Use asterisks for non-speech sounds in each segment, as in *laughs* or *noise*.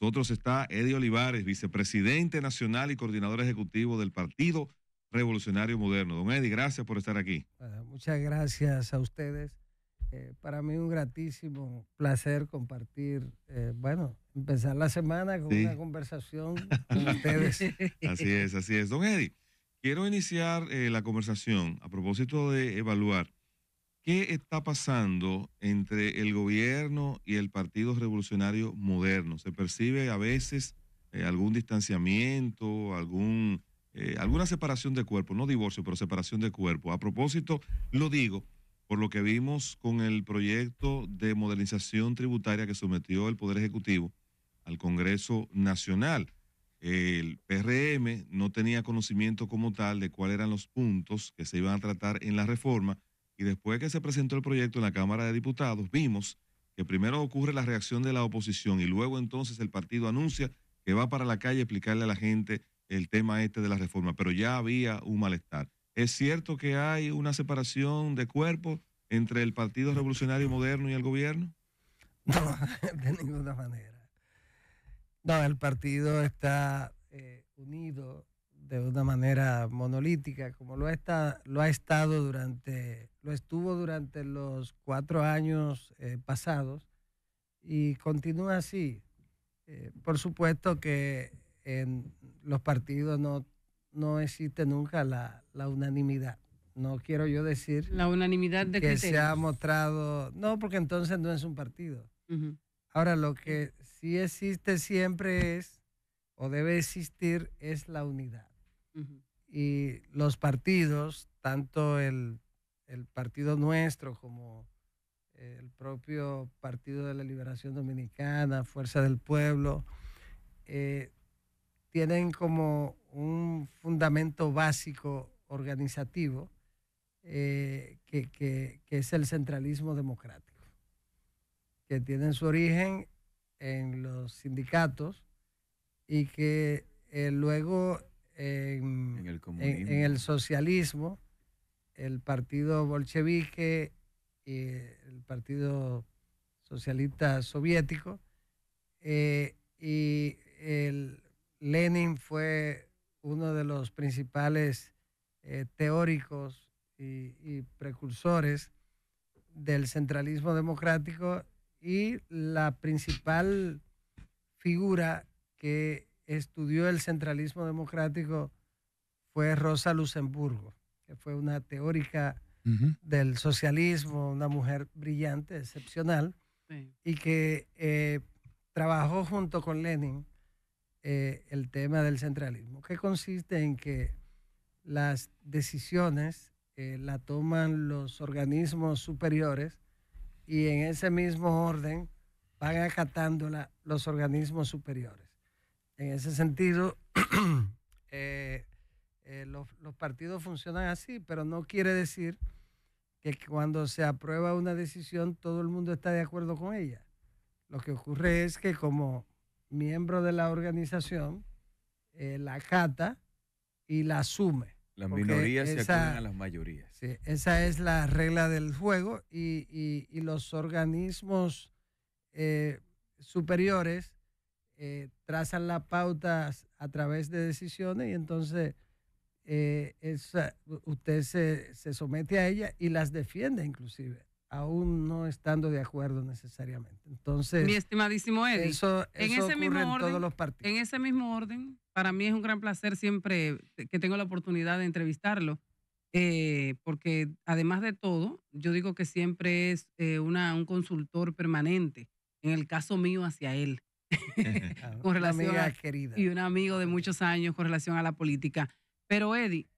nosotros está Eddie Olivares, vicepresidente nacional y coordinador ejecutivo del Partido Revolucionario Moderno. Don Eddie, gracias por estar aquí. Muchas gracias a ustedes. Eh, para mí un gratísimo placer compartir, eh, bueno, empezar la semana con una conversación con ustedes. *laughs* Así es, así es. Don Eddie, quiero iniciar eh, la conversación a propósito de evaluar ¿Qué está pasando entre el gobierno y el Partido Revolucionario Moderno? ¿Se percibe a veces eh, algún distanciamiento, algún, eh, alguna separación de cuerpo? No divorcio, pero separación de cuerpo. A propósito, lo digo por lo que vimos con el proyecto de modernización tributaria que sometió el Poder Ejecutivo al Congreso Nacional. El PRM no tenía conocimiento como tal de cuáles eran los puntos que se iban a tratar en la reforma y después que se presentó el proyecto en la Cámara de Diputados, vimos que primero ocurre la reacción de la oposición y luego entonces el partido anuncia que va para la calle a explicarle a la gente el tema este de la reforma, pero ya había un malestar. Es cierto que hay una separación de cuerpo entre el Partido Revolucionario Moderno y el gobierno. *laughs* No, de ninguna manera. No, el partido está eh, unido de una manera monolítica, como lo ha, está, lo ha estado durante, lo estuvo durante los cuatro años eh, pasados y continúa así. Eh, por supuesto que en los partidos no, no existe nunca la, unanimidad. No quiero yo decir... La unanimidad que se ha mostrado... No, porque entonces no es un partido. Ahora, lo que sí existe siempre es, o debe existir, es la unidad y los partidos, tanto el, partido nuestro como el propio Partido de la Liberación Dominicana, Fuerza del Pueblo, eh, tienen como un fundamento básico organizativo eh, que, que, que, es el centralismo democrático, que tiene su origen en los sindicatos y que eh, luego en, el socialismo, el partido bolchevique y el partido socialista soviético, eh, y el Lenin fue uno de los principales eh, teóricos y precursores del centralismo democrático y la principal figura que estudió el centralismo democrático fue Rosa Luxemburgo, que fue una teórica del socialismo, una mujer brillante, excepcional, y que eh, trabajó junto con Lenin eh, el tema del centralismo, que consiste en que las decisiones las eh, la toman los organismos superiores y en ese mismo orden van acatándola los organismos superiores. En ese sentido, *clears throat* eh, eh, los, partidos funcionan así, pero no quiere decir que cuando se aprueba una decisión todo el mundo está de acuerdo con ella. Lo que ocurre es que como miembro de la organización, eh, la cata y la asume. Las minorías se acogen a las mayorías. Sí, esa es la regla del juego y los organismos superiores eh, trazan las pautas a través de decisiones y entonces eh, usted se, somete a ellas y las defiende inclusive aún no estando de acuerdo necesariamente. Entonces, mi estimadísimo Eddie, eso, en ese mismo orden, todos los partidos. En ese mismo orden, para mí es un gran placer siempre que tengo la oportunidad de entrevistarlo, eh, porque además de todo, yo digo que siempre es una, un consultor permanente, en el caso mío hacia él. *laughs* con relación y un amigo de muchos años con relación a la política. Pero Eddie,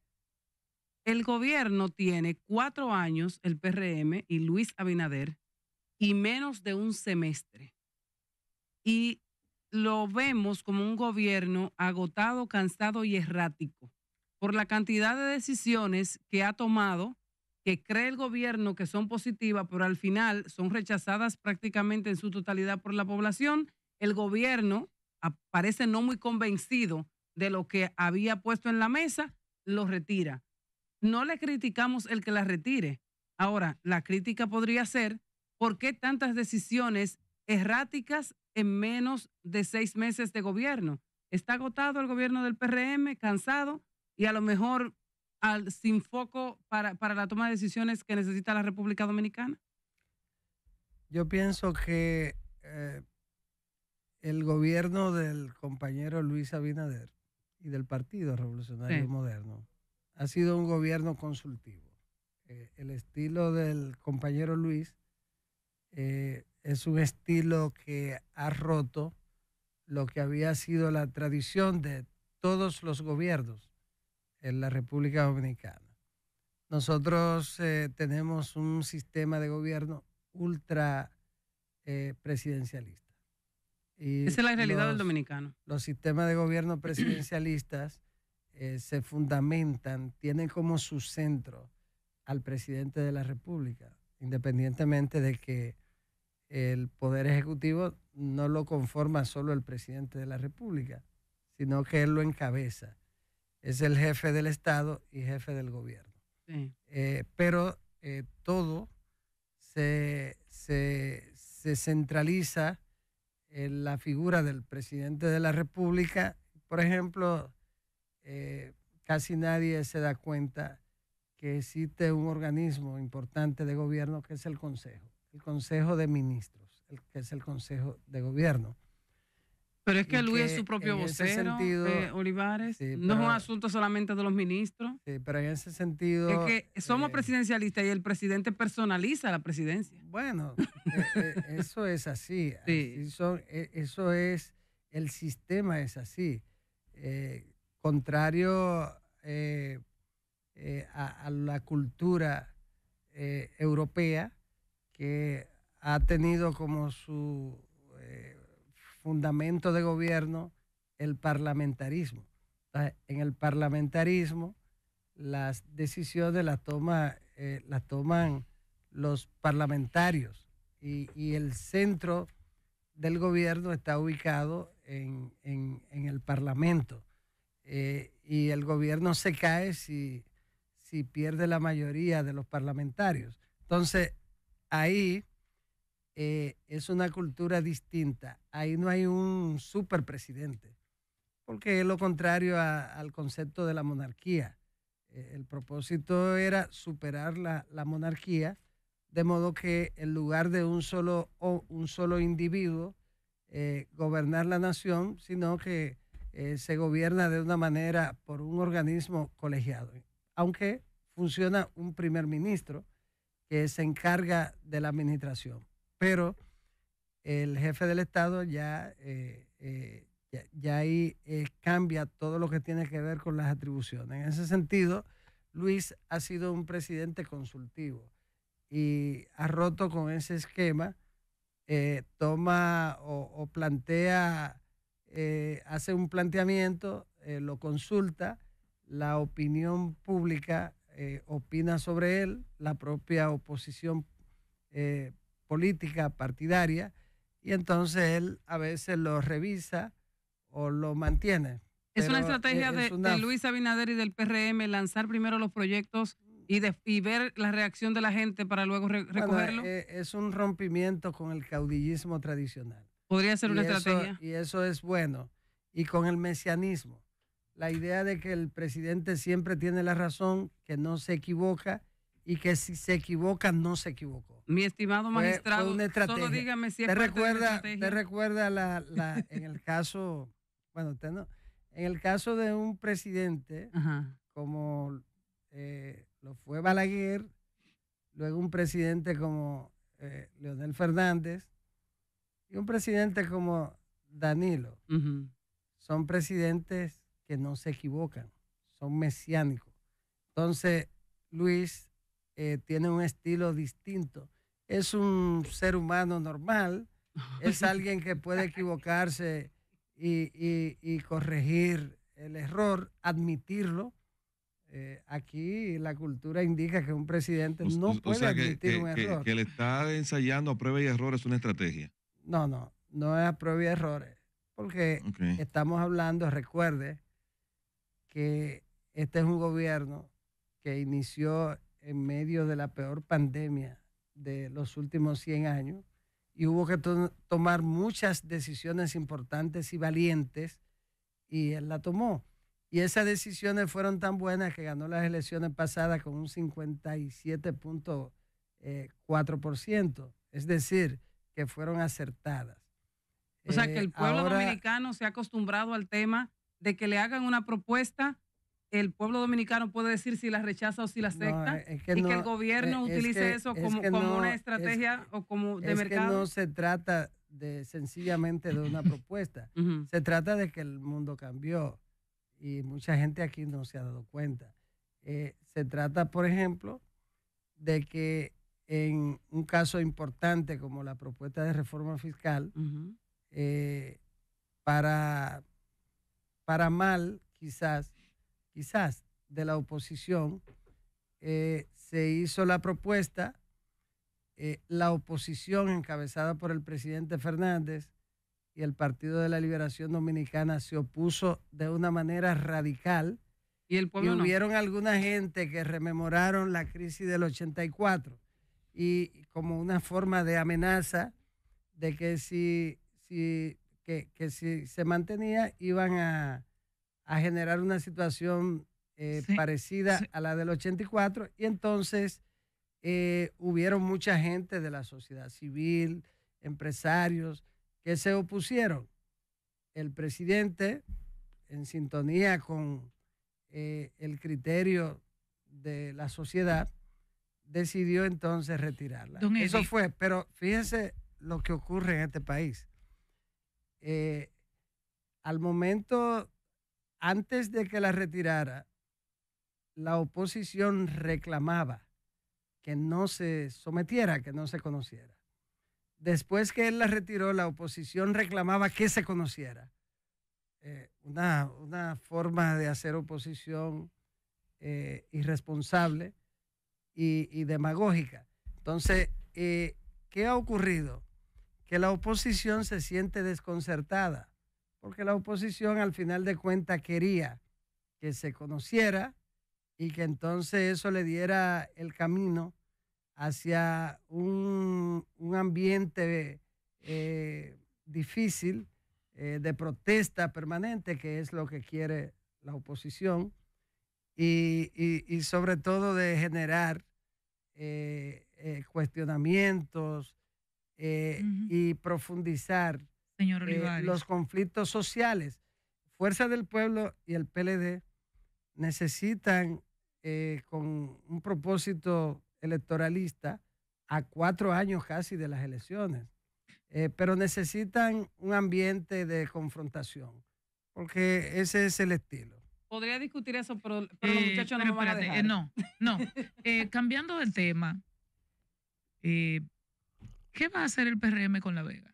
el gobierno tiene cuatro años, el PRM y Luis Abinader, y menos de un semestre. Y lo vemos como un gobierno agotado, cansado y errático por la cantidad de decisiones que ha tomado, que cree el gobierno que son positivas, pero al final son rechazadas prácticamente en su totalidad por la población el gobierno parece no muy convencido de lo que había puesto en la mesa, lo retira. No le criticamos el que la retire. Ahora, la crítica podría ser, ¿por qué tantas decisiones erráticas en menos de seis meses de gobierno? Está agotado el gobierno del PRM, cansado y a lo mejor sin foco para, la toma de decisiones que necesita la República Dominicana. Yo pienso que eh, el gobierno del compañero Luis Abinader y del Partido Revolucionario Moderno ha sido un gobierno consultivo. Eh, el estilo del compañero Luis eh, es un estilo que ha roto lo que había sido la tradición de todos los gobiernos en la República Dominicana. Nosotros eh, tenemos un sistema de gobierno ultra presidencialista. Esa es la realidad del dominicano. Los sistemas de gobierno presidencialistas eh, se fundamentan, tienen como su centro al presidente de la República, independientemente de que el poder ejecutivo no lo conforma solo el presidente de la República, sino que él lo encabeza. Es el jefe del Estado y jefe del gobierno. Eh, pero eh, todo se, se centraliza eh, la figura del presidente de la República, por ejemplo, eh, casi nadie se da cuenta que existe un organismo importante de gobierno que es el Consejo, el Consejo de Ministros, que es el Consejo de Gobierno. Pero es que Luis es su propio vocero, eh, sentido, Olivares. no es un asunto solamente de los ministros. Sí, pero en ese sentido. Es que somos eh, presidencialistas y el presidente personaliza la presidencia. Bueno, *laughs* eh, eso es así. Sí. son, eso es. El sistema es así. contrario a, la cultura europea que ha tenido como su fundamento de gobierno el parlamentarismo. En el parlamentarismo las decisiones las, toma, eh, toman los parlamentarios y, el centro del gobierno está ubicado en, el parlamento. Eh, y el gobierno se cae si, si pierde la mayoría de los parlamentarios. Entonces, ahí eh, es una cultura distinta. Ahí no hay un superpresidente, porque es lo contrario al concepto de la monarquía. Eh, el propósito era superar la, monarquía, de modo que en lugar de un solo, un solo individuo eh, gobernar la nación, sino que se gobierna de una manera por un organismo colegiado, aunque funciona un primer ministro que se encarga de la administración pero el jefe del Estado ya, eh, eh, ya, ahí eh, cambia todo lo que tiene que ver con las atribuciones. En ese sentido, Luis ha sido un presidente consultivo y ha roto con ese esquema, toma o, plantea, hace un planteamiento, lo consulta, la opinión pública opina sobre él, la propia oposición política partidaria y entonces él a veces lo revisa o lo mantiene. Es una estrategia eh, De, Luis Abinader y del PRM lanzar primero los proyectos y, ver la reacción de la gente para luego recogerlo. Eh, es, un rompimiento con el caudillismo tradicional. Podría ser una estrategia. y eso es bueno. Y con el mesianismo. La idea de que el presidente siempre tiene la razón, que no se equivoca y que si se equivoca no se equivocó. Mi estimado magistrado, solo dígame si ¿Te recuerda, ¿Te recuerda la, la, en el caso, bueno, en el caso de un presidente, como eh, lo fue Balaguer, luego un presidente como eh, Leonel Fernández y un presidente como Danilo, son presidentes que no se equivocan, son mesiánicos. Entonces, Luis eh, tiene un estilo distinto. Es un ser humano normal, es *laughs* alguien que puede equivocarse y, corregir el error, admitirlo. Eh, aquí la cultura indica que un presidente no puede admitir un error. Que, le está ensayando a prueba y error es una estrategia. No, no, no es a prueba y errores. Porque estamos hablando, recuerde, que este es un gobierno que inició en medio de la peor pandemia de los últimos 100 años y hubo que tomar muchas decisiones importantes y valientes y él la tomó. Y esas decisiones fueron tan buenas que ganó las elecciones pasadas con un 57.4%, eh, es decir, que fueron acertadas. O sea, que el eh, pueblo dominicano se ha acostumbrado al tema de que le hagan una propuesta el pueblo dominicano puede decir si la rechaza o si la acepta eh, y que el gobierno eh, utilice eso como, una estrategia o como de mercado. Que no se trata de sencillamente de una propuesta, *laughs* se trata de que el mundo cambió y mucha gente aquí no se ha dado cuenta. Eh, se trata, por ejemplo, de que en un caso importante como la propuesta de reforma fiscal, para, para mal quizás, quizás de la oposición, eh, se hizo la propuesta, eh, la oposición encabezada por el presidente Fernández y el Partido de la Liberación Dominicana se opuso de una manera radical. Y, el pueblo hubieron alguna gente que rememoraron la crisis del 84 y como una forma de amenaza de que si, si, que, que si se mantenía iban a, a generar una situación eh, parecida a la del 84 y entonces eh, hubieron mucha gente de la sociedad civil, empresarios, que se opusieron. El presidente, en sintonía con eh, el criterio de la sociedad, decidió entonces retirarla. Eso fue, pero fíjense lo que ocurre en este país. al momento antes de que la retirara, la oposición reclamaba que no se sometiera, que no se conociera. Después que él la retiró, la oposición reclamaba que se conociera. Eh, una, forma de hacer oposición eh, irresponsable y, demagógica. Entonces, eh, ¿qué ha ocurrido? Que la oposición se siente desconcertada porque la oposición al final de cuentas quería que se conociera y que entonces eso le diera el camino hacia un, ambiente eh, difícil eh, de protesta permanente, que es lo que quiere la oposición, y, sobre todo de generar eh, cuestionamientos y profundizar eh, los conflictos sociales. Fuerza del Pueblo y el PLD necesitan, eh, con un propósito electoralista, a cuatro años casi de las elecciones, eh, pero necesitan un ambiente de confrontación, porque ese es el estilo. Podría discutir eso, pero, los muchachos no van no, no. cambiando de tema, ¿qué va a hacer el PRM con La Vega?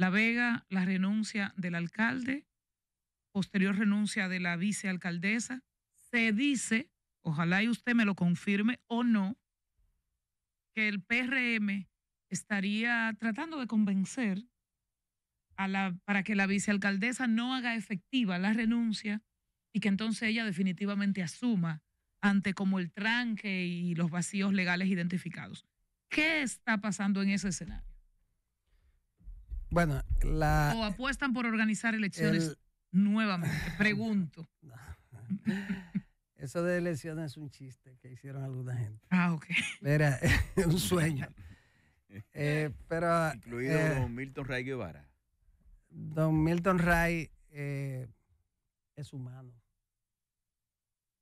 La Vega, la renuncia del alcalde, posterior renuncia de la vicealcaldesa. Se dice, ojalá y usted me lo confirme o no, que el PRM estaría tratando de convencer a la, para que la vicealcaldesa no haga efectiva la renuncia y que entonces ella definitivamente asuma ante como el tranque y los vacíos legales identificados. ¿Qué está pasando en ese escenario? Bueno, la... ¿O apuestan por organizar elecciones nuevamente? *laughs* Pregunto. *laughs* Eso de elecciones es un chiste que hicieron alguna gente. Ah, ok. es *laughs* un sueño. Eh, pero, Incluido eh, don Milton Ray Guevara. Don Milton Ray eh, es humano.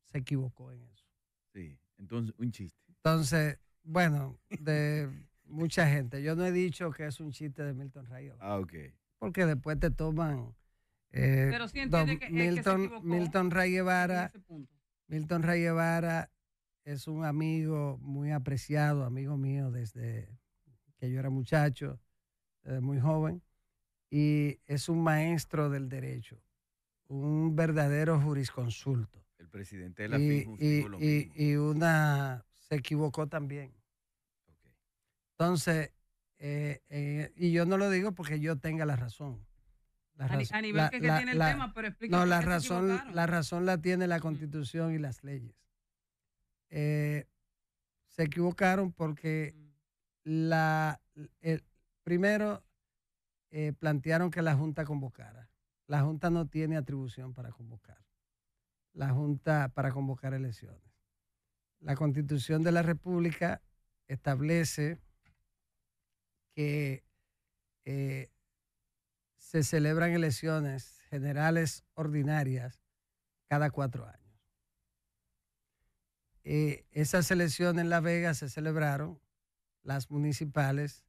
Se equivocó en eso. Sí, entonces un chiste. Entonces, bueno, de, Mucha gente. Yo no he dicho que es un chiste de Milton Rayo. Ah, ok. Porque después te toman. Eh, Pero entiende que, Milton, Milton Ray Milton Ray es un amigo muy apreciado, amigo mío desde que yo era muchacho, desde muy joven, y es un maestro del derecho, un verdadero jurisconsulto. El presidente de la y, y, y una se equivocó también entonces, eh, eh, y yo no lo digo porque yo tenga la razón. a, nivel que, tiene el tema, pero explica. No, la razón, la razón la tiene la constitución y las leyes. Eh, se equivocaron porque mm. la, el, primero plantearon que la Junta convocara. La Junta no tiene atribución para convocar. La Junta para convocar elecciones. La constitución de la República establece que eh, se celebran elecciones generales ordinarias cada cuatro años. Eh, esas elecciones en La Vega se celebraron, las municipales,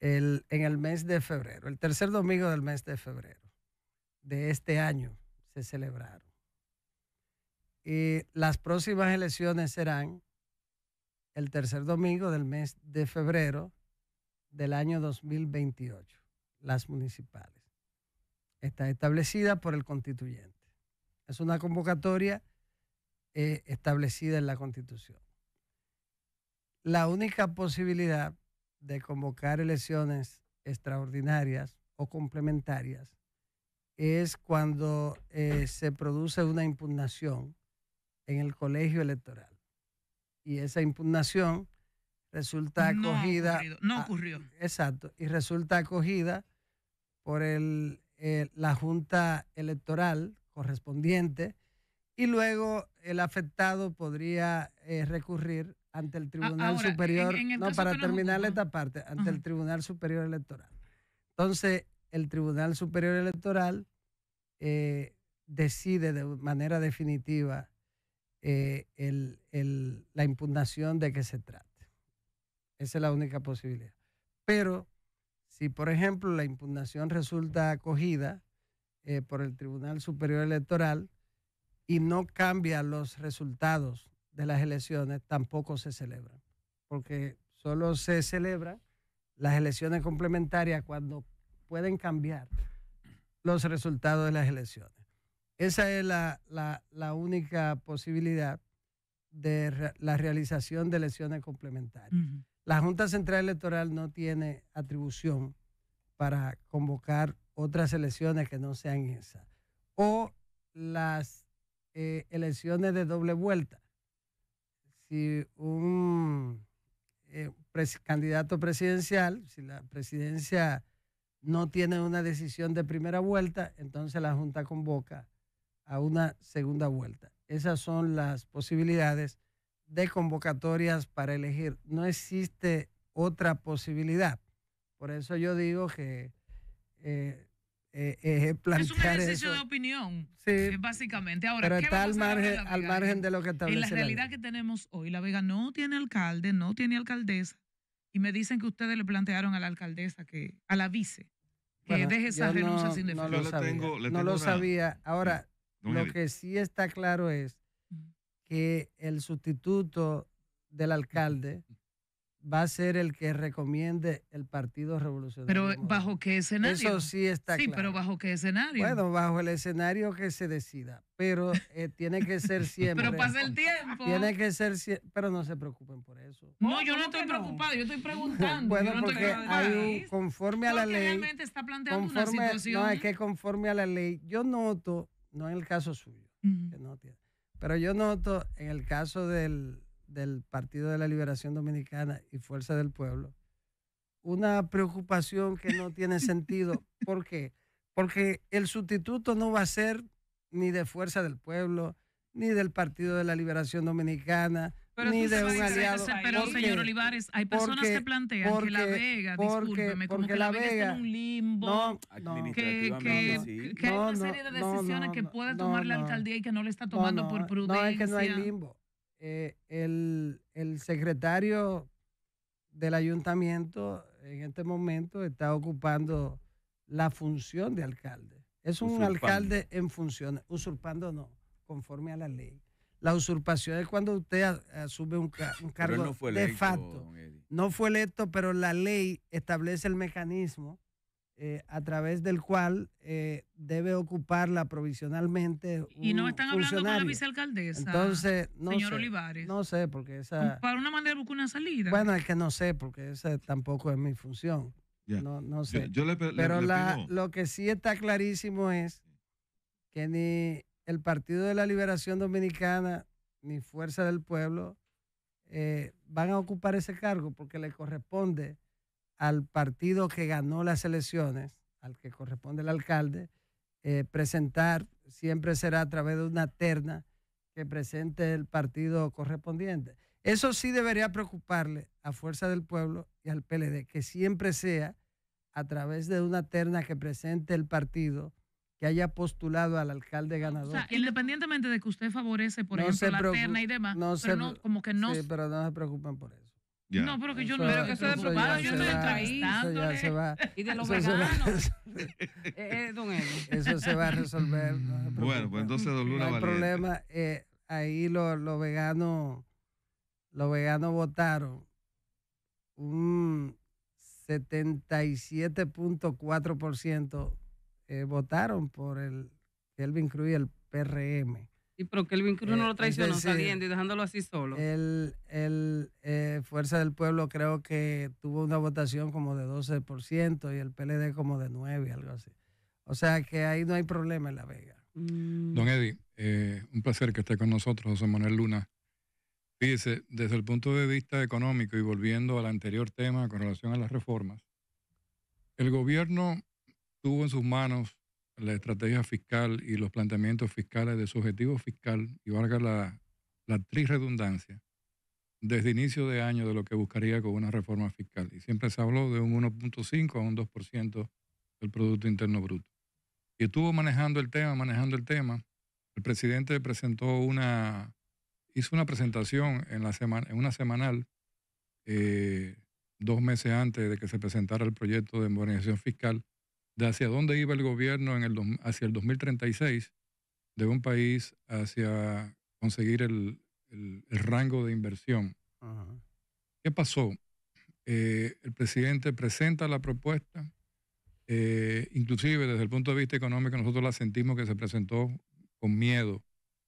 en el mes de febrero, el tercer domingo del mes de febrero de este año se celebraron. Y eh, las próximas elecciones serán el tercer domingo del mes de febrero del año 2028, las municipales. Está establecida por el constituyente. Es una convocatoria eh, establecida en la constitución. La única posibilidad de convocar elecciones extraordinarias o complementarias es cuando eh, se produce una impugnación en el colegio electoral. Y esa impugnación resulta acogida. No, ocurrió. exacto. Y resulta acogida por el, eh, la Junta Electoral correspondiente y luego el afectado podría eh, recurrir ante el Tribunal Superior, no, para terminar esta parte, ante el Tribunal Superior Electoral. Entonces, el Tribunal Superior Electoral eh, decide de manera definitiva la impugnación de que se trata. Esa es la única posibilidad. Pero si, por ejemplo, la impugnación resulta acogida eh, por el Tribunal Superior Electoral y no cambia los resultados de las elecciones, tampoco se celebran, porque solo se celebran las elecciones complementarias cuando pueden cambiar los resultados de las elecciones. Esa es la, única posibilidad de la realización de elecciones complementarias. La Junta Central Electoral no tiene atribución para convocar otras elecciones que no sean esas. O las eh, elecciones de doble vuelta. Si un eh, candidato presidencial, si la presidencia no tiene una decisión de primera vuelta, entonces la Junta convoca a una segunda vuelta. Esas son las posibilidades de convocatorias para elegir. No existe otra posibilidad. Por eso yo digo que eh, eh, eh es un ejercicio de opinión, sí, eh, básicamente. Ahora, pero está al margen, de lo que establece. En la realidad que tenemos hoy, La Vega no tiene alcalde, no tiene alcaldesa, y me dicen que ustedes le plantearon a la alcaldesa que, a la vice, que deje esa renuncia sin defensa. No lo sabía. Ahora, lo que sí está claro es que el sustituto del alcalde va a ser el que recomiende el Partido Revolucionario. Pero bajo qué escenario? Eso sí está claro. Sí, pero bajo qué escenario? Bueno, bajo el escenario que se decida, pero eh, tiene que ser *laughs* siempre. pero pasa el *laughs* tiempo. Tiene que ser siempre, pero no se preocupen por eso. No, yo no estoy preocupado, yo estoy *laughs* preguntando. bueno, porque hay conforme a la ley. Realmente está planteando una situación. No, es que conforme a la ley, yo noto, no en el caso suyo, que no tiene pero yo noto en el caso del, Partido de la Liberación Dominicana y Fuerza del Pueblo, una preocupación que no tiene sentido. *laughs* ¿Por qué? Porque el sustituto no va a ser ni de Fuerza del Pueblo, ni del Partido de la Liberación Dominicana, pero ni de un aliado. Pero señor Olivares, hay personas que plantean que La Vega, discúlpeme, como que La Vega, está en un limbo, no, que, que, que, hay una serie de decisiones que puede tomar la alcaldía y que no le está tomando por prudencia. No, es que no hay limbo. Eh, el, el secretario del ayuntamiento en este momento está ocupando la función de alcalde. Es un alcalde en funciones, usurpando no, conforme a la ley. La usurpación es cuando usted asume un, cargo de facto. No fue electo, pero la ley establece el mecanismo eh, a través del cual eh, debe ocuparla provisionalmente. y no están hablando con la vicealcaldesa. Entonces, no señor Olivares. No sé, porque esa. Para una manera busca una salida. Bueno, es que no sé, porque esa tampoco es mi función. No, no sé. Pero lo que sí está clarísimo es que ni el Partido de la Liberación Dominicana ni Fuerza del Pueblo eh, van a ocupar ese cargo porque le corresponde al partido que ganó las elecciones, al que corresponde el alcalde, eh, presentar, siempre será a través de una terna que presente el partido correspondiente. Eso sí debería preocuparle a Fuerza del Pueblo y al PLD, que siempre sea a través de una terna que presente el partido que haya postulado al alcalde ganador. O sea, independientemente de que usted favorece, por eso ejemplo, la terna y demás, pero no, como que no... Sí, pero no se preocupen por eso. No, pero que yo no. Pero que eso, yo estoy entrevistándole. y de los veganos. *laughs* Eh, eh, eso se va a resolver. bueno, pues entonces, don Luna No hay problema. Eh, ahí los lo veganos los veganos votaron un 77.4% eh, votaron por el Kelvin Cruz y el PRM. Sí, pero Kelvin Cruz no eh, lo traicionó saliendo y dejándolo así solo. El, el eh, Fuerza del Pueblo creo que tuvo una votación como de 12% y el PLD como de 9%, algo así. O sea que ahí no hay problema en La Vega. Mm. Don Eddie, un placer que esté con nosotros, José Manuel Luna. Fíjese, desde el punto de vista económico y volviendo al anterior tema con relación a las reformas, el gobierno tuvo en sus manos la estrategia fiscal y los planteamientos fiscales de su objetivo fiscal, y valga la, la redundancia, desde inicio de año de lo que buscaría con una reforma fiscal. Y siempre se habló de un 1.5 a un 2% del Producto Interno Bruto. Y estuvo manejando el tema, manejando el tema. El presidente presentó una, hizo una presentación en, la semana, en una semanal, eh, dos meses antes de que se presentara el proyecto de modernización fiscal, de hacia dónde iba el gobierno en el, hacia el 2036 de un país hacia conseguir el, rango de inversión. ¿Qué pasó? Eh, el presidente presenta la propuesta, eh, inclusive desde el punto de vista económico nosotros la sentimos que se presentó con miedo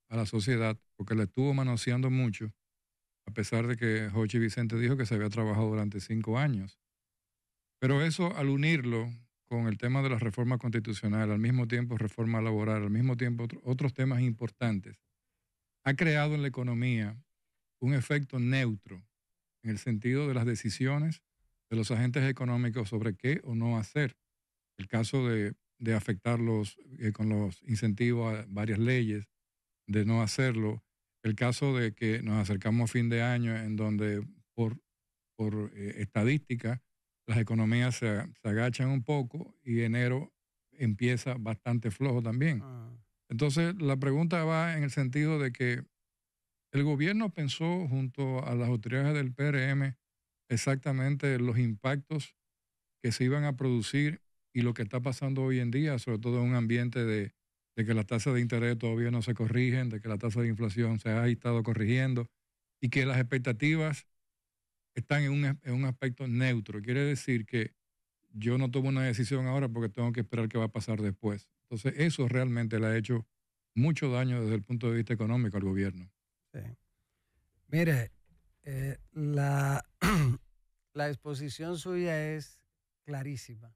a la sociedad porque la estuvo manoseando mucho, a pesar de que Jochi Vicente dijo que se había trabajado durante cinco años. Pero eso al unirlo con el tema de la reforma constitucional, al mismo tiempo reforma laboral, al mismo tiempo otros temas importantes, ha creado en la economía un efecto neutro en el sentido de las decisiones de los agentes económicos sobre qué o no hacer. El caso de, afectarlos eh, con los incentivos a varias leyes, de no hacerlo. El caso de que nos acercamos a fin de año en donde por, eh, estadística las economías se, agachan un poco y enero empieza bastante flojo también. Ah. Entonces, la pregunta va en el sentido de que el gobierno pensó junto a las autoridades del PRM exactamente los impactos que se iban a producir y lo que está pasando hoy en día, sobre todo en un ambiente de, de que las tasas de interés todavía no se corrigen, de que la tasa de inflación se ha estado corrigiendo y que las expectativas están en un, en un aspecto neutro. Quiere decir que yo no tomo una decisión ahora porque tengo que esperar qué va a pasar después. Entonces, eso realmente le ha hecho mucho daño desde el punto de vista económico al gobierno. Mire, eh, la, *clears throat* la exposición suya es clarísima.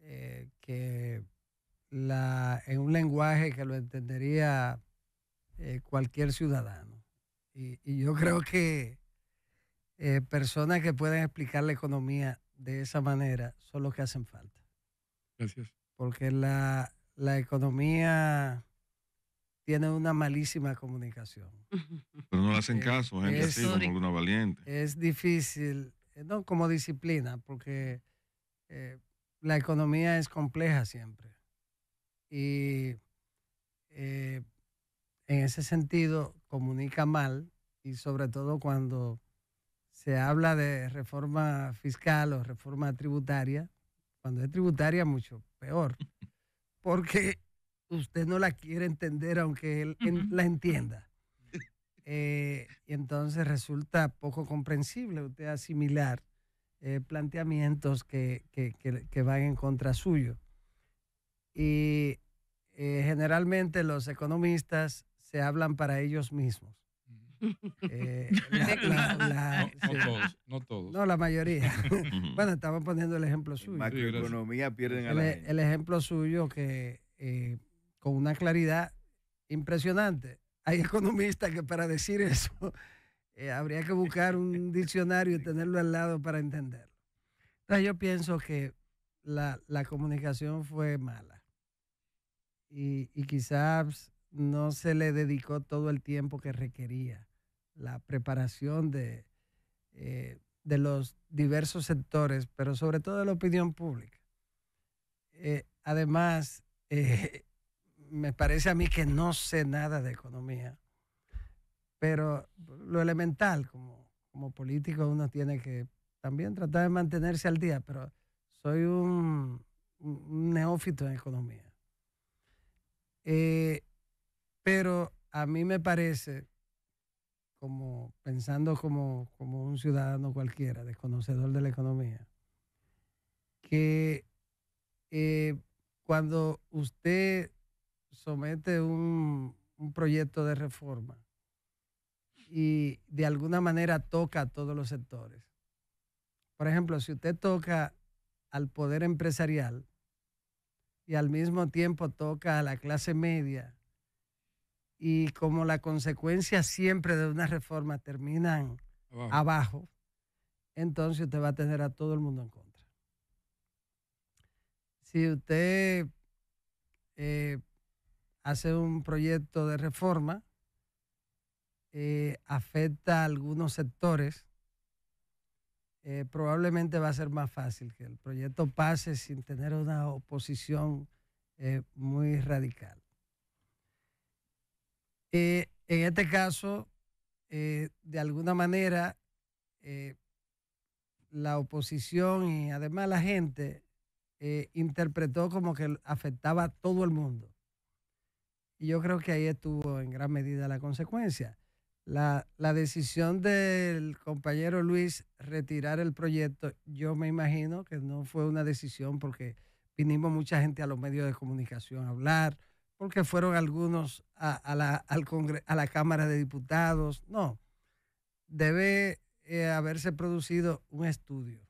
Eh, que la, en un lenguaje que lo entendería eh, cualquier ciudadano. y, yo creo que eh, personas que pueden explicar la economía de esa manera son los que hacen falta. Gracias. Porque la, economía tiene una malísima comunicación. *laughs* Pero no le hacen eh, caso, gente así, como alguna valiente. Es difícil, eh, no como disciplina, porque la economía es compleja siempre. Y en ese sentido comunica mal y sobre todo cuando se habla de reforma fiscal o reforma tributaria. Cuando es tributaria, mucho peor, *laughs* porque usted no la quiere entender aunque él la entienda. *laughs* Eh, y entonces resulta poco comprensible usted asimilar eh, planteamientos que, van en contra suyo. Y eh, generalmente los economistas se hablan para ellos mismos. Eh, *laughs* no, todos, no la mayoría. *laughs* bueno, estaban poniendo el ejemplo suyo. Macroeconomía pierden e, el, ejemplo suyo que eh, con una claridad impresionante. Hay economistas que para decir eso eh, habría que buscar un *laughs* diccionario y tenerlo al lado para entenderlo. Entonces yo pienso que la, la comunicación fue mala y, y quizás no se le dedicó todo el tiempo que requería la preparación de, eh, de los diversos sectores, pero sobre todo de la opinión pública. Eh, además, *laughs* eh, me parece a mí que no sé nada de economía, pero lo elemental, como, como político uno tiene que también tratar de mantenerse al día, pero soy un, neófito en economía. pero a mí me parece como pensando como, como un ciudadano cualquiera, desconocedor de la economía, que eh, cuando usted somete un, un proyecto de reforma y de alguna manera toca a todos los sectores, por ejemplo, si usted toca al poder empresarial y al mismo tiempo toca a la clase media, y como las consecuencias siempre de una reforma terminan abajo. entonces usted va a tener a todo el mundo en contra. Si usted eh, hace un proyecto de reforma, eh, afecta a algunos sectores, eh, probablemente va a ser más fácil que el proyecto pase sin tener una oposición muy radical. Eh, en este caso, eh, de alguna manera, eh, la oposición y además la gente interpretó como que afectaba a todo el mundo. Y yo creo que ahí estuvo en gran medida la consecuencia. La, la, decisión del compañero Luis retirar el proyecto, yo me imagino que no fue una decisión porque vinimos mucha gente a los medios de comunicación a hablar, porque fueron algunos a, la, Cámara de Diputados. No, debe eh, haberse producido un estudio.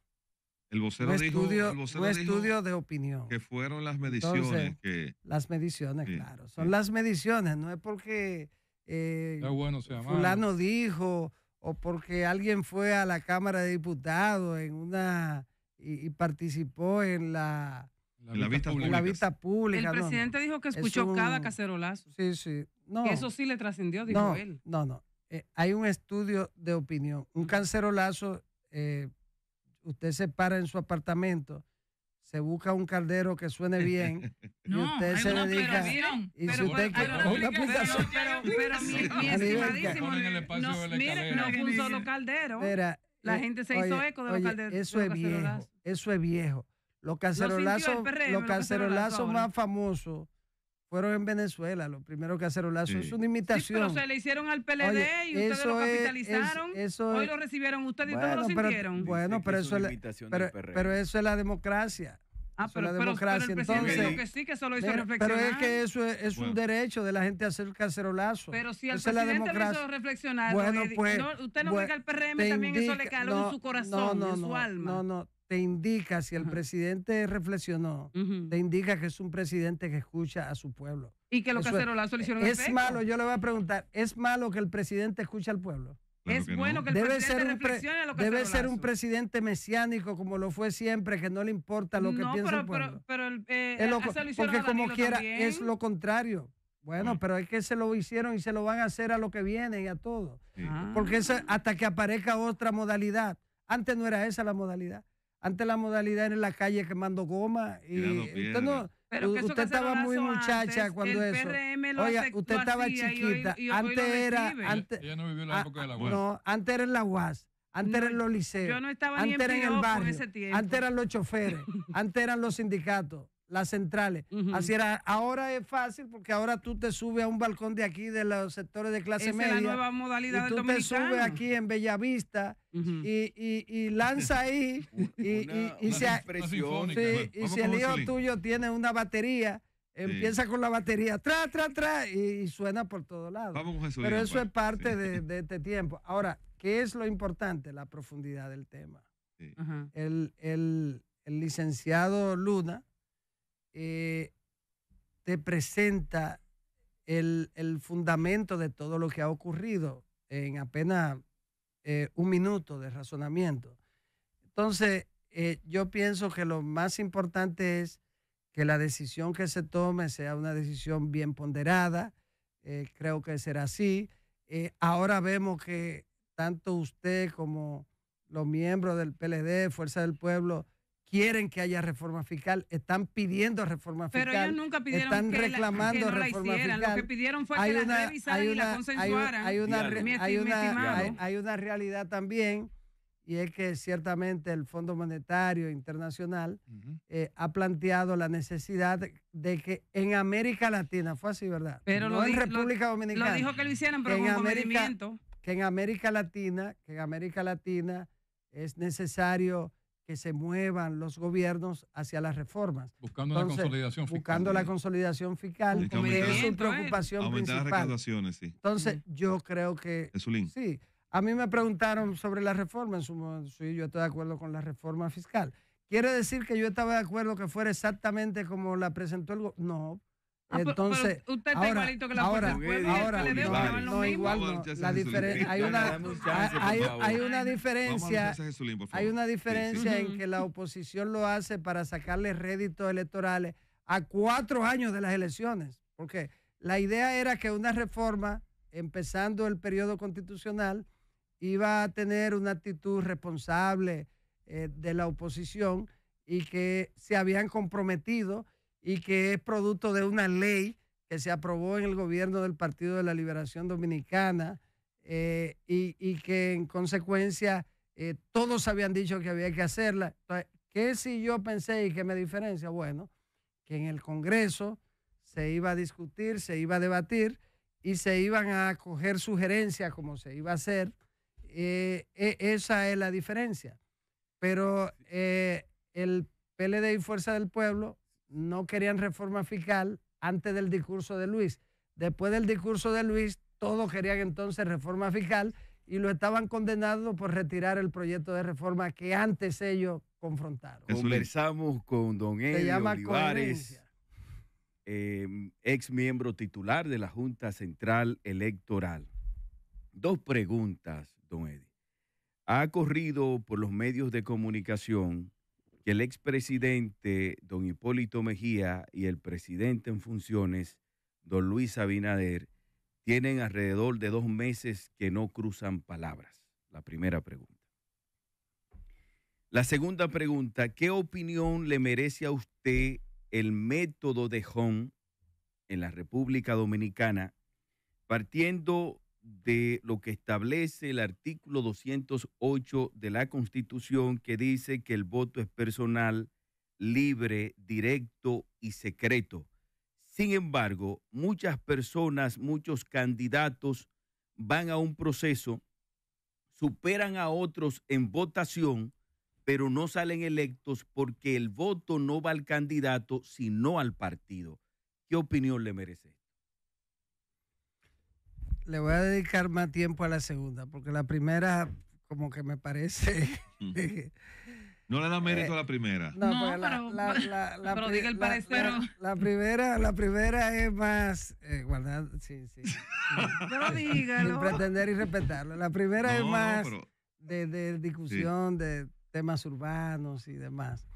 El vocero, un estudio, un estudio de opinión. Que fueron las mediciones. Las mediciones, claro. Son las mediciones, no es porque eh, bueno, fulano dijo o porque alguien fue a la Cámara de Diputados en una y participó en la en la vista, pública. El presidente dijo que escuchó cada cacerolazo. Sí, sí. eso sí le trascendió, dijo no, él. No, no. Eh, hay un estudio de opinión. Un cacerolazo eh, usted se para en su apartamento, se busca un caldero que suene bien y *laughs* usted se dedica y pero, usted *laughs* pero, pero, mi, *laughs* estimadísimo la eh, gente se hizo eco de eso es viejo eso es viejo los cancerolazos, más famosos fueron en Venezuela, los primeros cacerolazos. Es una imitación. pero se le hicieron al PLD y ustedes lo capitalizaron. Hoy lo recibieron ustedes y todos lo sintieron. bueno, pero, es eso e. pero, eso es la democracia. Ah, pero, la democracia. Pero, Entonces, que sí, que eso lo hizo pero, reflexionar. Pero es que eso es, un derecho de la gente a hacer cacerolazo. Pero si el presidente la lo hizo reflexionar, bueno, pues, usted no bueno, pues, que al PRM, e, también eso le caló en su corazón, en su alma. No, no, te indica, si el presidente reflexionó, te indica que es un presidente que escucha a su pueblo. Y que lo los cacerolazos le hicieron e-, Es malo, yo le voy a preguntar, ¿es malo que el presidente escuche al pueblo? es bueno que el presidente Debe ser un presidente mesiánico como lo fue siempre, que no le importa lo que piensa pero, el pueblo. Pero, pero eh, eh, porque como quiera es lo contrario. Bueno, pero es que se lo hicieron y se lo van a hacer a lo que viene y a todo. Ah. Porque hasta que aparezca otra modalidad. Antes no era esa la modalidad. Antes la modalidad era en la calle quemando goma. Y usted no, usted estaba muy muchacha cuando eso. Oiga, usted estaba chiquita. antes era. Antes, no la ah, ah, UAS. antes era en la UAS. Antes eran los liceos. Yo no estaba antes en, el barrio. antes eran los choferes. antes eran los sindicatos las centrales. Así era, ahora es fácil porque ahora tú te subes a un balcón de aquí de los sectores de clase media. la nueva modalidad y tú te subes aquí en Bellavista y, lanza *laughs* ahí y, se, y si el hijo tuyo tiene una batería, empieza con la batería, tra, tra, tra, y, suena por todos lados. Pero eso pues. es parte de, este tiempo. Ahora, ¿qué es lo importante? La profundidad del tema. El, el licenciado Luna eh, te presenta el, fundamento de todo lo que ha ocurrido en apenas eh, un minuto de razonamiento. Entonces, eh, yo pienso que lo más importante es que la decisión que se tome sea una decisión bien ponderada. creo que será así. ahora vemos que tanto usted como los miembros del PLD, Fuerza del Pueblo, quieren que haya reforma fiscal, están pidiendo reforma fiscal. Pero ellos nunca pidieron están reclamando reforma fiscal. Lo que pidieron fue que la revisaran y la consensuaran. Hay, una, hay, una, hay, una, hay una realidad también y es que ciertamente el Fondo Monetario Internacional eh, ha planteado la necesidad de que en América Latina, fue así, ¿verdad? Pero no en República Dominicana. Lo dijo que lo hicieran, pero con movimiento. Que en América Latina, que en América Latina es necesario que se muevan los gobiernos hacia las reformas. Buscando la consolidación fiscal. Buscando la consolidación fiscal, que es su preocupación principal. Entonces, yo creo que... Sí. A mí me preguntaron sobre la reforma, en su momento, sí, yo estoy de acuerdo con la reforma fiscal. ¿Quiere decir que yo estaba de acuerdo que fuera exactamente como la presentó el gobierno? No, Ah, Entonces, ahora, ahora, ahora, no, igual, la hay una, hay, una diferencia, hay una diferencia en que la oposición lo hace para sacarle réditos electorales a cuatro años de las elecciones, porque la idea era que una reforma, empezando el periodo constitucional, iba a tener una actitud responsable eh, de la oposición y que se habían comprometido y que es producto de una ley que se aprobó en el gobierno del Partido de la Liberación Dominicana eh, y, que en consecuencia eh, todos habían dicho que había que hacerla. Entonces, ¿qué si yo pensé y qué me diferencia? Bueno, que en el Congreso se iba a discutir, se iba a debatir y se iban a coger sugerencias como se iba a hacer. Eh, e, esa es la diferencia. Pero el PLD y Fuerza del Pueblo no querían reforma fiscal antes del discurso de Luis. Después del discurso de Luis, todos querían entonces reforma fiscal y lo estaban condenando por retirar el proyecto de reforma que antes ellos confrontaron. Conversamos con don Eddie, Olivares, em, ex miembro titular de la Junta Central Electoral. Dos preguntas, don Eddie. Ha corrido por los medios de comunicación el expresidente don Hipólito Mejía y el presidente en funciones, don Luis Abinader, tienen alrededor de dos meses que no cruzan palabras. La primera pregunta. La segunda pregunta, ¿qué opinión le merece a usted el método de Home en la República Dominicana, partiendo de lo que establece el artículo 208 de la Constitución que dice que el voto es personal, libre, directo y secreto. Sin embargo, muchas personas, muchos candidatos van a un proceso, superan a otros en votación, pero no salen electos porque el voto no va al candidato, sino al partido. ¿Qué opinión le merece? le voy a dedicar más tiempo a la segunda, porque la primera como que me parece... Mm. *laughs* No le da mérito eh, a la primera. No, pues, pero, la, diga el parecer. La, primera, la primera es más eh, sí, sí. *laughs* pero dígalo. pretender y respetarlo. La primera es más de, discusión de temas urbanos y demás.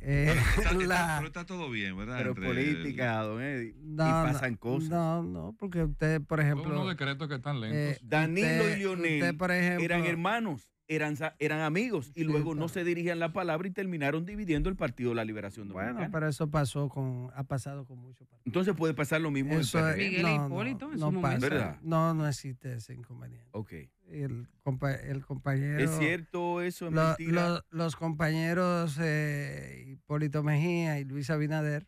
Eh, *laughs* está, la... Pero está todo bien, ¿verdad? Pero Entre política, el... don Eddie. No, y pasan no, cosas. No, no, porque usted, por ejemplo. Son unos decretos que están eh, lentos. Eh, Danilo usted, y Leonel usted, por ejemplo, eran hermanos eran, amigos y luego no se dirigían la palabra y terminaron dividiendo el Partido la Liberación Dominicana. Bueno, pero eso pasó con, ha pasado con muchos partidos. Entonces puede pasar lo mismo en Miguel Hipólito en su momento. no, no existe ese inconveniente. Ok. El, compañero... ¿Es cierto eso? Es mentira? los compañeros eh, Hipólito Mejía y Luis Abinader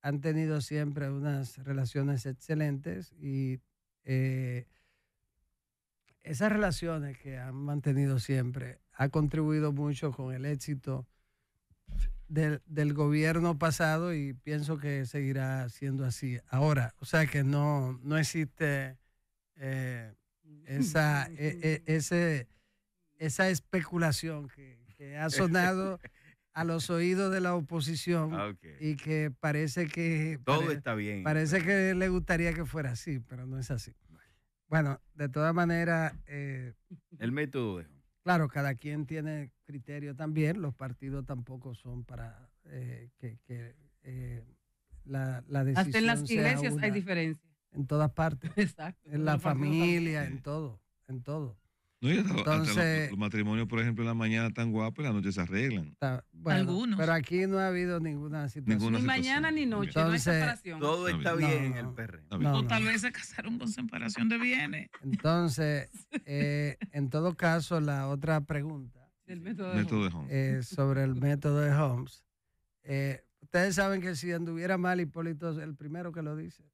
han tenido siempre unas relaciones excelentes y... Eh, esas relaciones que han mantenido siempre ha contribuido mucho con el éxito del, del, gobierno pasado y pienso que seguirá siendo así ahora. O sea que no, no existe eh, esa, e, e, ese, esa especulación que, ha sonado a los oídos de la oposición ah, y que parece que... Parece que le gustaría que fuera así, pero no es así. Bueno, de todas maneras... Eh, el método Claro, cada quien tiene criterio también, los partidos tampoco son para eh, que, eh, la, decisión... Hasta en las iglesias hay diferencia. En todas partes. *laughs* Exacto. En la familia, en todo, en todo. No, Entonces, hasta los, matrimonios, por ejemplo, en la mañana están guapos y la noche se arreglan. bueno, Algunos. Pero aquí no ha habido ninguna situación. ni mañana ni noche, no hay separación. Todo está bien, en el perreo. o tal vez se casaron con separación de bienes. Entonces, *laughs* eh, en todo caso, la otra pregunta. método de Holmes. sobre el método de Holmes. Eh, ustedes saben que si anduviera mal, Hipólito es el primero que lo dice.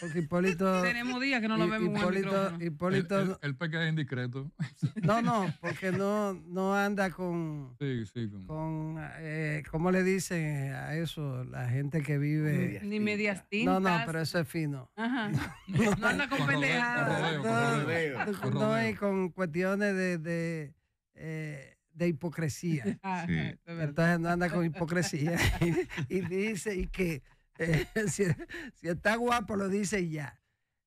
Porque Hipólito. *laughs* Tenemos días que no lo vemos Hipólito, el, Hipólito, el, es indiscreto. *laughs* No, no, porque no, no anda con. Sí, sí, con. Eh, ¿Cómo le dicen a eso? La gente que vive. Ni medias tintas. No, no, pero eso es fino. Ajá. *laughs* No, anda con pendejadas. No, y con cuestiones de. de eh, de hipocresía. Entonces no anda con hipocresía y, y dice y que *laughs* si, está guapo, lo dice y ya.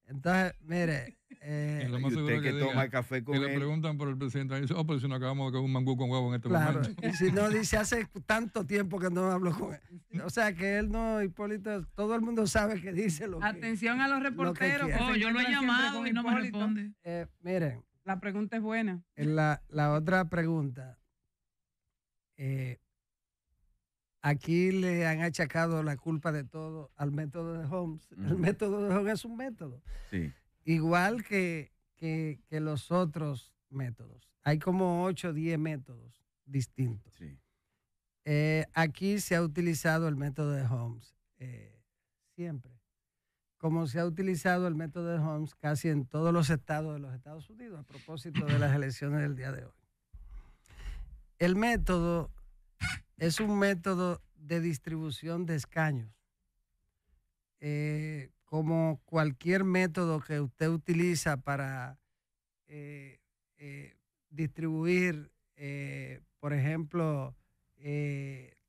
Entonces, mire. Eh, y usted que, toma café con y le preguntan por el presidente, dice, oh, pero si no acabamos de comer un mangú con huevo en este claro, momento. Y si no, *laughs* dice, hace tanto tiempo que no hablo con él. O sea, que él no, Hipólito, todo el mundo sabe que dice lo Atención a los reporteros. oh, yo lo he llamado y no me responde. Eh, mire. La pregunta es buena. La, la otra pregunta. Eh, Aquí le han achacado la culpa de todo al método de Holmes. *laughs* El método de Holmes es un método. Igual que, los otros métodos. Hay como 8 o 10 métodos distintos. Eh, aquí se ha utilizado el método de Holmes eh, siempre como se ha utilizado el método de Holmes casi en todos los estados de los Estados Unidos a propósito de las *clears throat* elecciones del día de hoy. El método es un método de distribución de escaños. Eh, como cualquier método que usted utiliza para eh, eh, distribuir, por ejemplo,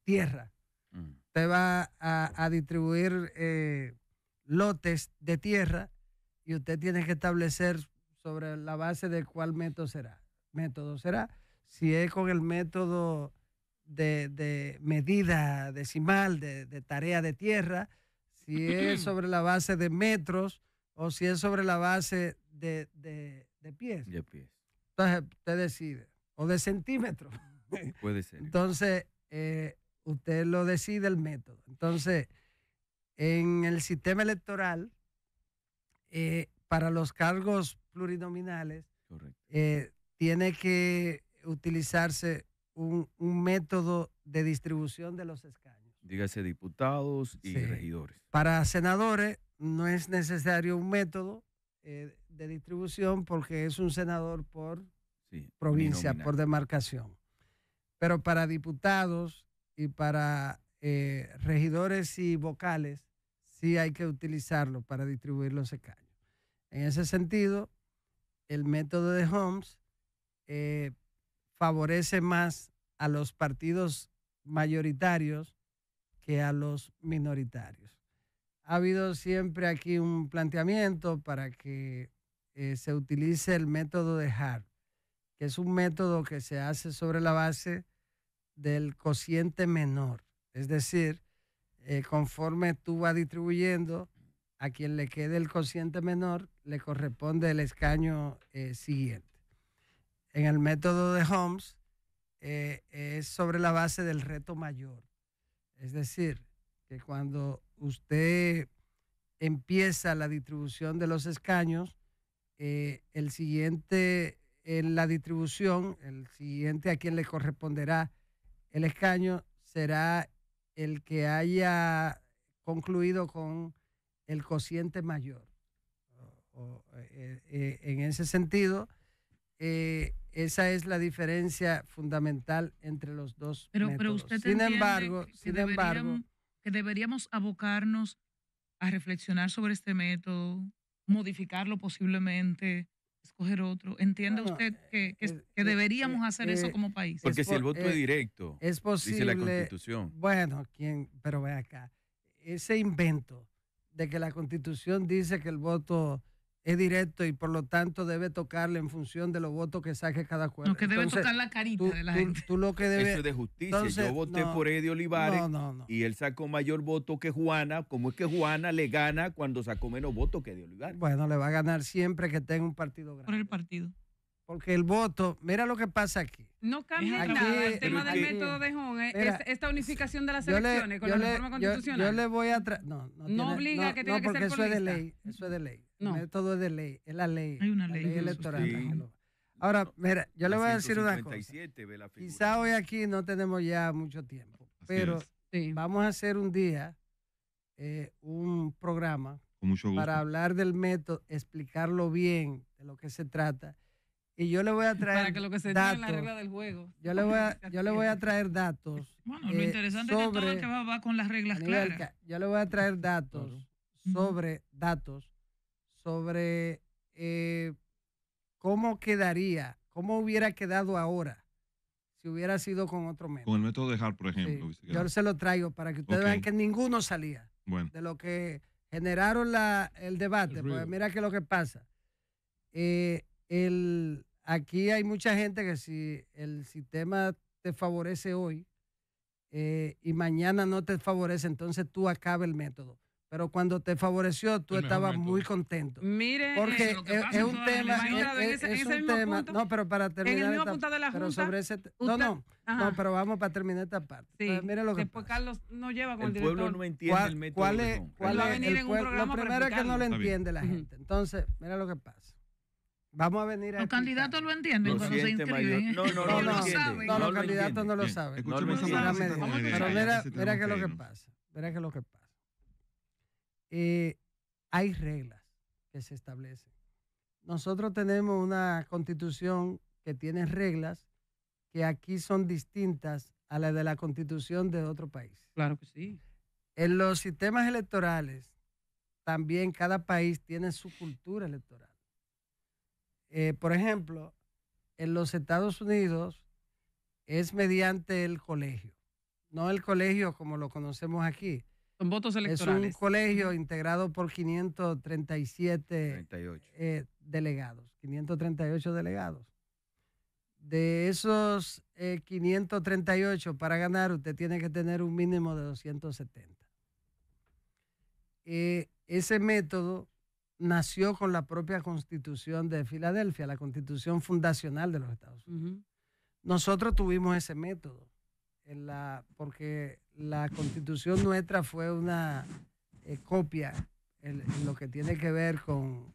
tierra, te mm. usted va a, a distribuir lotes de tierra y usted tiene que establecer sobre la base de cuál método será. Método será si es con el método de, medida decimal, de, tarea de tierra, si es sobre la base de metros o si es sobre la base de, pies. De pies. Entonces, usted decide. O de centímetros. *laughs* Puede ser. Entonces, eh, usted lo decide el método. Entonces, en el sistema electoral, eh, para los cargos plurinominales, eh, tiene que utilizarse un, método de distribución de los escaños. Dígase diputados y regidores. Para senadores no es necesario un método eh, de distribución porque es un senador por provincia, por demarcación. Pero para diputados y para eh, regidores y vocales sí hay que utilizarlo para distribuir los escaños. En ese sentido, el método de Holmes eh, favorece más a los partidos mayoritarios que a los minoritarios. Ha habido siempre aquí un planteamiento para que eh, se utilice el método de Hart, que es un método que se hace sobre la base del cociente menor, es decir, eh, conforme tú vas distribuyendo, a quien le quede el cociente menor le corresponde el escaño eh, siguiente en el método de Holmes eh, es sobre la base del reto mayor. Es decir, que cuando usted empieza la distribución de los escaños, eh, el siguiente en la distribución, el siguiente a quien le corresponderá el escaño será el que haya concluido con el cociente mayor. Eh, en ese sentido, esa es la diferencia fundamental entre los dos. Pero, métodos. pero usted sin embargo, que, sin embargo, que deberíamos abocarnos a reflexionar sobre este método, modificarlo posiblemente, escoger otro. ¿Entiende usted que, eh, que, eh, eh, deberíamos hacer eso como país? Porque si el voto es directo, es posible, dice la Constitución. Bueno, ¿quién? pero ve acá, ese invento de que la Constitución dice que el voto es directo y por lo tanto debe tocarle en función de los votos que saque cada juez. No, que debe tocar la carita de la gente. Tú lo que debe... Eso es de justicia. Yo voté por Eddie Olivares no, y él sacó mayor voto que Juana. ¿Cómo es que Juana le gana cuando sacó menos votos que Eddie Olivares? Bueno, le va a ganar siempre que tenga un partido grande. Por el partido. Porque el voto, mira lo que pasa aquí. No cambia nada. El tema del método de Hon eh, esta unificación de las elecciones con la reforma constitucional. Yo, le voy a. no, no, no tiene, obliga que tenga no, que ser. Eso es de ley. Eso es de ley. No. El método de ley, es la ley. Hay una ley, electoral. Ahora, mira, yo le voy a decir una cosa. Quizá hoy aquí no tenemos ya mucho tiempo, pero vamos a hacer un día eh, un programa para hablar del método, explicarlo bien, de lo que se trata. Y yo le voy a traer. Para que lo que se diga la regla del juego. Yo le voy a, yo le voy a traer datos. Bueno, lo eh, interesante es que todo el que va, va con las reglas claras. yo le voy a traer datos sobre datos sobre eh, cómo quedaría, cómo hubiera quedado ahora si hubiera sido con otro método. Con el método de Hart, por ejemplo. yo se lo traigo para que ustedes vean que ninguno salía bueno. de lo que generaron el debate. pues mira que lo que pasa. Eh, aquí hay mucha gente que si el sistema te favorece hoy eh, y mañana no te favorece, entonces tú acabas el método. Pero cuando te favoreció, tú estabas muy ¿eh? contento. Mire, porque es, un tema. Es, un tema. no, pero para terminar. En el mismo de pero sobre ese No, no. No, pero vamos para terminar esta parte. Sí, mira lo que. Después Carlos no lleva con el, el pueblo no entiende ¿Cuál, el método. es? va a venir en un programa lo primero es que no lo entiende la gente. Entonces, mira lo que pasa. Vamos a venir a. Los candidatos lo entienden cuando se inscriben. No, no, no, no, los candidatos no lo saben. Pero mira, mira es lo que pasa. Mira que lo que pasa. Eh, hay reglas que se establecen. Nosotros tenemos una constitución que tiene reglas que aquí son distintas a las de la constitución de otro país. Claro que sí. En los sistemas electorales, también cada país tiene su cultura electoral. Eh, por ejemplo, en los Estados Unidos es mediante el colegio, no el colegio como lo conocemos aquí, son votos electorales. Es un colegio integrado por 537 eh, delegados, 538 delegados. De esos 538 eh, para ganar, usted tiene que tener un mínimo de 270. Eh, ese método nació con la propia constitución de Filadelfia, la constitución fundacional de los Estados Unidos. Nosotros tuvimos ese método la, porque la constitución nuestra fue una eh, copia en, lo que tiene que ver con,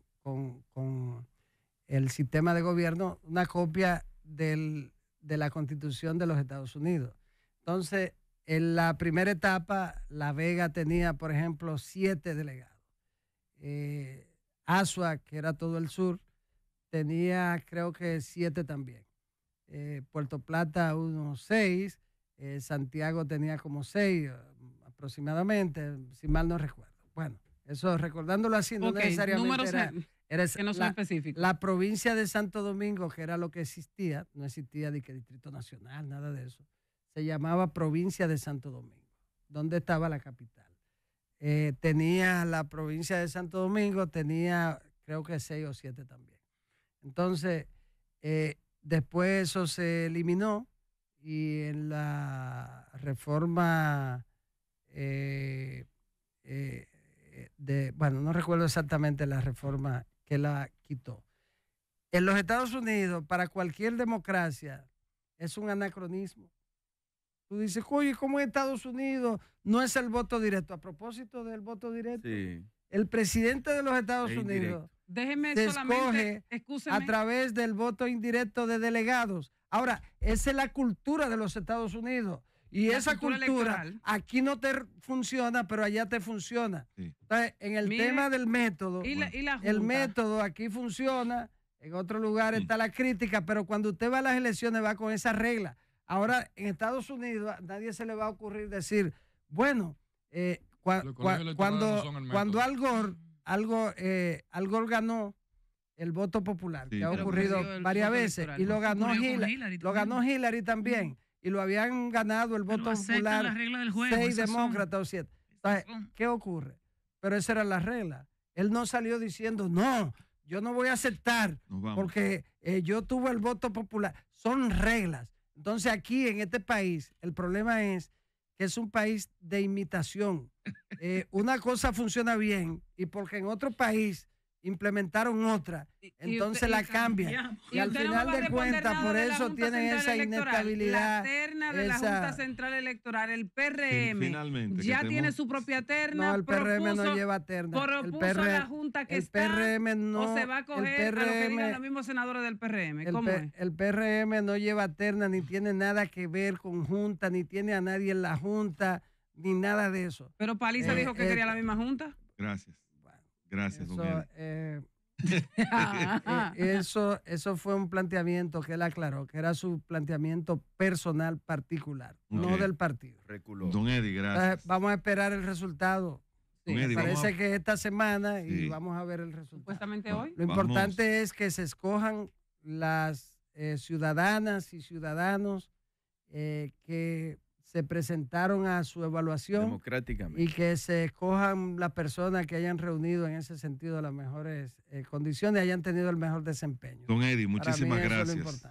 el sistema de gobierno, una copia de la constitución de los Estados Unidos. Entonces, en la primera etapa, La Vega tenía, por ejemplo, siete delegados. Eh, Asua, que era todo el sur, tenía creo que siete también. Eh, Puerto Plata, unos seis. Eh, Santiago tenía como seis eh, aproximadamente, si mal no recuerdo. Bueno, eso recordándolo así, no necesariamente era, era que la, provincia de Santo Domingo, que era lo que existía, no existía ni que Distrito Nacional, nada de eso, se llamaba provincia de Santo Domingo, donde estaba la capital. Eh, tenía la provincia de Santo Domingo, tenía creo que seis o siete también. Entonces, después eso se eliminó y en la reforma eh, eh, eh, de, bueno, no recuerdo exactamente la reforma que la quitó. En los Estados Unidos, para cualquier democracia, es un anacronismo. Tú dices, oye, ¿cómo en Estados Unidos no es el voto directo? A propósito del voto directo, el presidente de los Estados Unidos Déjeme a través del voto indirecto de delegados. Ahora, esa es la cultura de los Estados Unidos. Y esa cultura, aquí no te funciona, pero allá te funciona. Entonces, en el tema del método, el método aquí funciona, en otro lugar está la crítica, pero cuando usted va a las elecciones va con esa regla. Ahora, en Estados Unidos nadie se le va a ocurrir decir, bueno, eh, cuando, cuando Al algo, eh, algo ganó el voto popular, que ha ocurrido varias veces, y lo ganó Hillary, lo ganó Hillary también, y lo habían ganado el voto popular seis demócratas o siete. ¿qué ocurre? Pero esa era la regla. Él no salió diciendo, no, yo no voy a aceptar, porque eh, yo tuve el voto popular. Son reglas. Entonces aquí en este país el problema es es un país de imitación. Eh, una cosa funciona bien y porque en otro país implementaron otra, entonces la cambian. Y, al final de cuentas, por eso tienen esa inestabilidad. La de la Junta Central Electoral, el PRM, ya tiene su propia terna. No, el PRM no lleva terna. el a la Junta que no, se va a coger a lo que los mismos senadores del PRM. el, PRM no lleva terna, ni tiene nada que ver con Junta, ni tiene a nadie en la Junta, ni nada de eso. Pero Paliza eh, dijo que eh, quería la misma Junta. Gracias. Gracias, eso, don eh, *laughs* *laughs* eso, fue un planteamiento que él aclaró, que era su planteamiento personal particular, no del partido. Don Eddie, gracias. vamos a esperar el resultado. parece que esta semana y vamos a ver el resultado. Supuestamente hoy. Lo importante es que se escojan las eh, ciudadanas y ciudadanos eh, que se presentaron a su evaluación y que se escojan las personas que hayan reunido en ese sentido las mejores eh, condiciones y hayan tenido el mejor desempeño. Don Eddie, Muchísimas gracias.